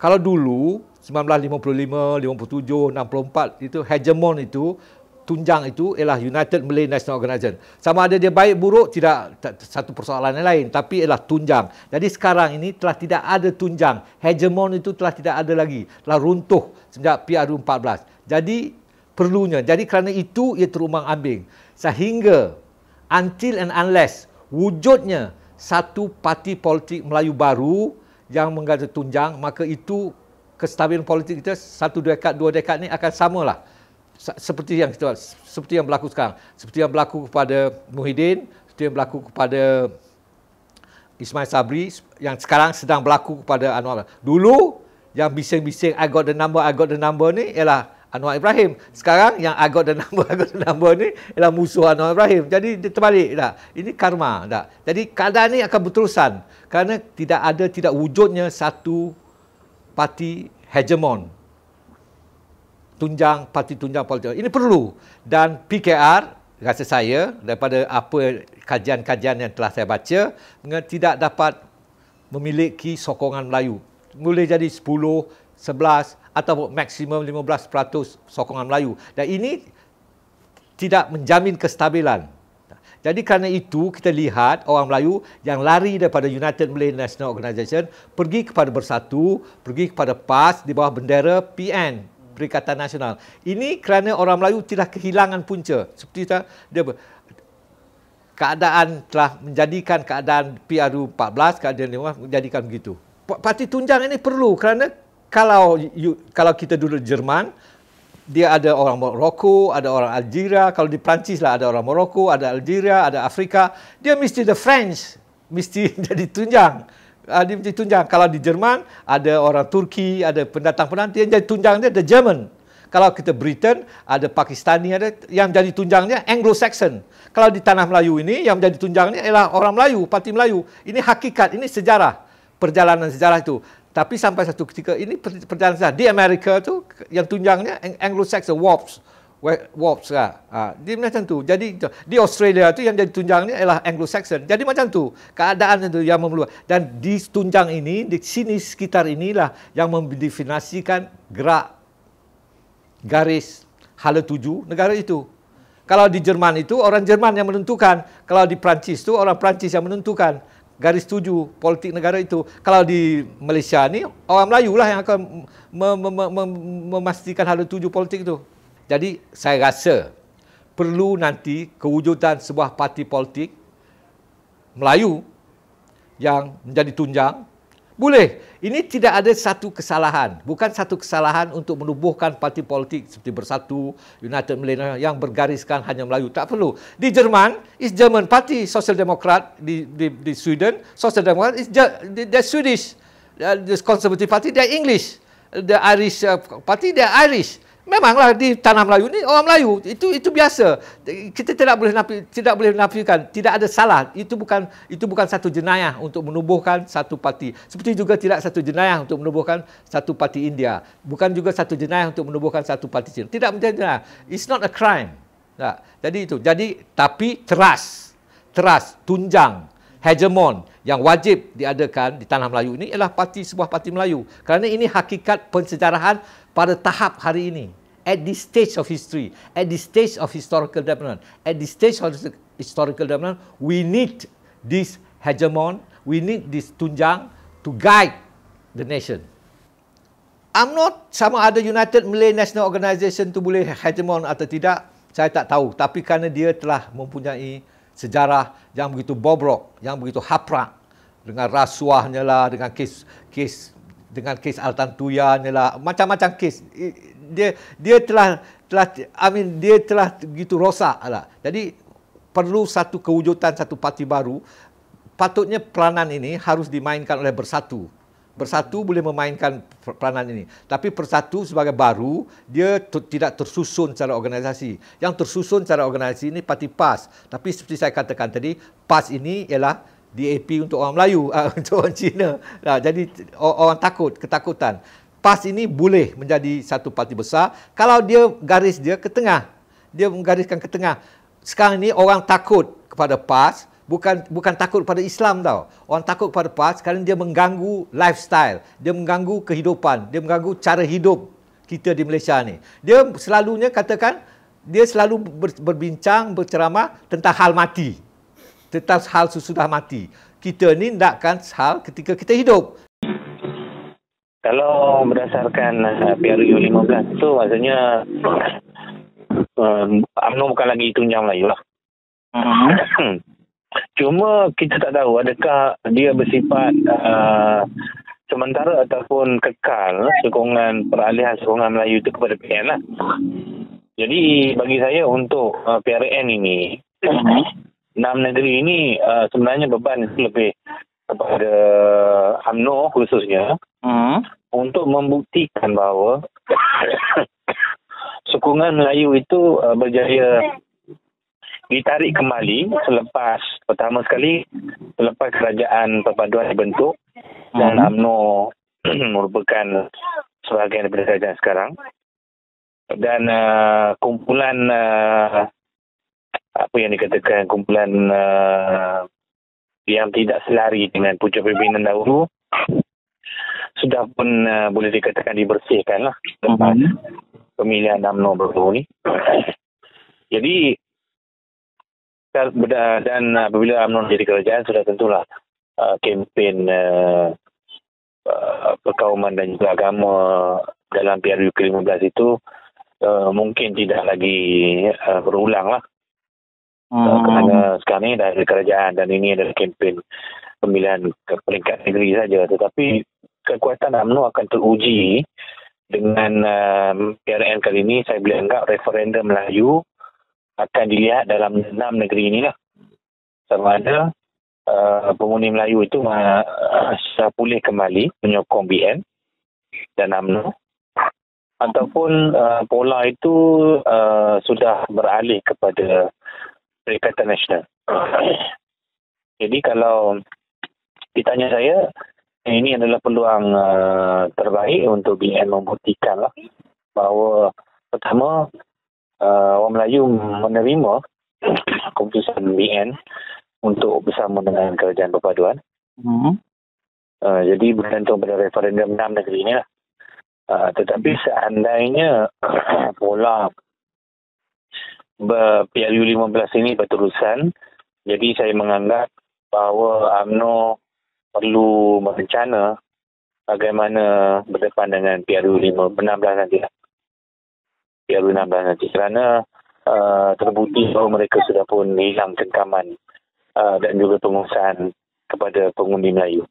kalau dulu 1955, 57, 64 itu hegemon itu tunjang itu ialah United Malay National Organization. Sama ada dia baik buruk tidak satu persoalan yang lain tapi ialah tunjang. Jadi sekarang ini telah tidak ada tunjang. Hegemon itu telah tidak ada lagi. Telah runtuh sejak PRU 14. Jadi perlunya. Jadi kerana itu ia terumbang ambing. Sehingga until and unless wujudnya satu parti politik Melayu baru yang mengada tunjang maka itu kestabilan politik kita satu dua dekad dua dekad ni akan samalah seperti yang kita seperti yang berlaku sekarang seperti yang berlaku kepada Muhyiddin seperti yang berlaku kepada Ismail Sabri yang sekarang sedang berlaku kepada Anwar dulu yang bising-bising I got the number I got the number ni ialah Anwar Ibrahim. Sekarang yang Agot dan Nambo Agot dan Nambo ni ialah musuh Anwar Ibrahim. Jadi dia terbalik tak? Ini karma tak? Jadi keadaan ni akan berterusan kerana tidak ada tidak wujudnya satu parti hegemon tunjang parti tunjang politik. Ini perlu dan PKR rasa saya daripada apa kajian-kajian yang telah saya baca tidak dapat memiliki sokongan Melayu. Boleh jadi 10, 11, atau maksimum 15% sokongan Melayu dan ini tidak menjamin kestabilan. Jadi kerana itu kita lihat orang Melayu yang lari daripada United Malay National Organisation pergi kepada Bersatu, pergi kepada PAS di bawah bendera PN, Perikatan Nasional. Ini kerana orang Melayu telah kehilangan punca. Seperti kita, dia keadaan telah menjadikan keadaan PRU 14, keadaan lima menjadikan begitu. Parti tunjang ini perlu kerana kalau you, kalau kita dulu di Jerman, dia ada orang Morocco, ada orang Algeria. Kalau di Perancis lah ada orang Morocco, ada Algeria, ada Afrika. Dia mesti the French, mesti jadi tunjang. Uh, dia mesti tunjang. Kalau di Jerman, ada orang Turki, ada pendatang-pendatang. Dia jadi tunjang dia the German. Kalau kita Britain, ada Pakistani, ada yang jadi tunjangnya Anglo-Saxon. Kalau di tanah Melayu ini, yang jadi tunjangnya ialah orang Melayu, parti Melayu. Ini hakikat, ini sejarah, perjalanan sejarah itu. Tapi sampai satu ketika ini perjalanan di Amerika tu yang tunjangnya Anglo-Saxon warps, warps lah. Ha, dia macam tu. Jadi di Australia tu yang jadi tunjangnya ialah Anglo-Saxon. Jadi macam tu. Keadaan itu yang memerlukan. Dan di tunjang ini, di sini sekitar inilah yang mendefinisikan gerak garis hala tuju negara itu. Kalau di Jerman itu orang Jerman yang menentukan. Kalau di Perancis tu orang Perancis yang menentukan garis tuju politik negara itu. Kalau di Malaysia ni orang Melayu lah yang akan mem- mem- mem- memastikan hal tuju politik itu. Jadi saya rasa perlu nanti kewujudan sebuah parti politik Melayu yang menjadi tunjang boleh. Ini tidak ada satu kesalahan. Bukan satu kesalahan untuk menubuhkan parti politik seperti Bersatu, United Malaysia yang bergariskan hanya Melayu. Tak perlu. Di Jerman, is German Party Social Democrat di, di, di Sweden, Social Democrat is the, Swedish, the Conservative Party, they're English. The Irish uh, Party, they're Irish. Memanglah di tanah Melayu ni orang Melayu itu itu biasa. Kita tidak boleh nafi, tidak boleh nafikan, tidak ada salah. Itu bukan itu bukan satu jenayah untuk menubuhkan satu parti. Seperti juga tidak satu jenayah untuk menubuhkan satu parti India. Bukan juga satu jenayah untuk menubuhkan satu parti Cina Tidak menjadi jenayah. It's not a crime. Tak. Jadi itu. Jadi tapi teras. Teras tunjang hegemon yang wajib diadakan di tanah Melayu ini ialah parti sebuah parti Melayu. Kerana ini hakikat pensejarahan pada tahap hari ini. At this stage of history, at this stage of historical development, at this stage of historical development, we need this hegemon, we need this tunjang to guide the nation. I'm not sama ada United Malay National Organisation tu boleh hegemon atau tidak, saya tak tahu. Tapi kerana dia telah mempunyai sejarah yang begitu bobrok, yang begitu haprak dengan rasuahnya lah, dengan kes kes dengan kes Altantuya lah, macam-macam kes. Dia dia telah telah I Amin mean, dia telah begitu rosak lah. Jadi perlu satu kewujudan satu parti baru. Patutnya peranan ini harus dimainkan oleh bersatu bersatu boleh memainkan peranan ini tapi bersatu sebagai baru dia tidak tersusun secara organisasi yang tersusun secara organisasi ini parti PAS tapi seperti saya katakan tadi PAS ini ialah DAP untuk orang Melayu uh, untuk orang Cina uh, jadi orang takut ketakutan PAS ini boleh menjadi satu parti besar kalau dia garis dia ke tengah dia menggariskan ke tengah sekarang ini orang takut kepada PAS bukan bukan takut pada Islam tau. Orang takut pada PAS sekarang dia mengganggu lifestyle, dia mengganggu kehidupan, dia mengganggu cara hidup kita di Malaysia ni. Dia selalunya katakan dia selalu ber, berbincang, berceramah tentang hal mati. Tentang hal susudah mati. Kita ni ndakkan hal ketika kita hidup. Kalau berdasarkan uh, PRU 15 tu maksudnya um, UMNO bukan lagi tunjang Melayu lah. Hmm. Cuma kita tak tahu adakah dia bersifat uh, sementara ataupun kekal sokongan peralihan sokongan Melayu itu kepada PRN. lah. Jadi bagi saya untuk uh, PRN ini, enam negeri ini uh, sebenarnya beban lebih kepada UMNO khususnya hmm. untuk membuktikan bahawa sokongan Melayu itu uh, berjaya ditarik kembali selepas pertama sekali selepas kerajaan perpaduan dibentuk dan hmm. UMNO merupakan sebahagian daripada kerajaan sekarang dan uh, kumpulan uh, apa yang dikatakan kumpulan uh, yang tidak selari dengan pucuk pimpinan dahulu sudah pun uh, boleh dikatakan dibersihkan lah tempat hmm. pemilihan UMNO baru ni. Jadi dan, dan apabila UMNO jadi kerajaan sudah tentulah uh, kempen uh, uh perkauman dan juga agama dalam PRU ke-15 itu uh, mungkin tidak lagi uh, berulang lah. Uh, hmm. Uh, kerana sekarang ini dari kerajaan dan ini adalah kempen pemilihan ke peringkat negeri saja. Tetapi kekuatan UMNO akan teruji dengan uh, PRN kali ini saya boleh anggap referendum Melayu akan dilihat dalam enam negeri ini lah Sama ada uh, pengundi Melayu itu uh, sudah pulih kembali menyokong BN dan UMNO ataupun uh, pola itu uh, sudah beralih kepada Perikatan Nasional. Jadi kalau ditanya saya, ini adalah peluang uh, terbaik untuk BN membuktikan lah bahawa pertama uh, orang Melayu hmm. menerima keputusan BN untuk bersama dengan kerajaan perpaduan. Mm-hmm. Uh, jadi bergantung pada referendum enam negeri ini lah. Uh, tetapi hmm. seandainya pola PLU 15 ini berterusan, jadi saya menganggap bahawa UMNO perlu merencana bagaimana berdepan dengan PRU 5 16 nanti lah. PR 16 nanti kerana uh, terbukti bahawa mereka sudah pun hilang cengkaman uh, dan juga pengurusan kepada pengundi Melayu.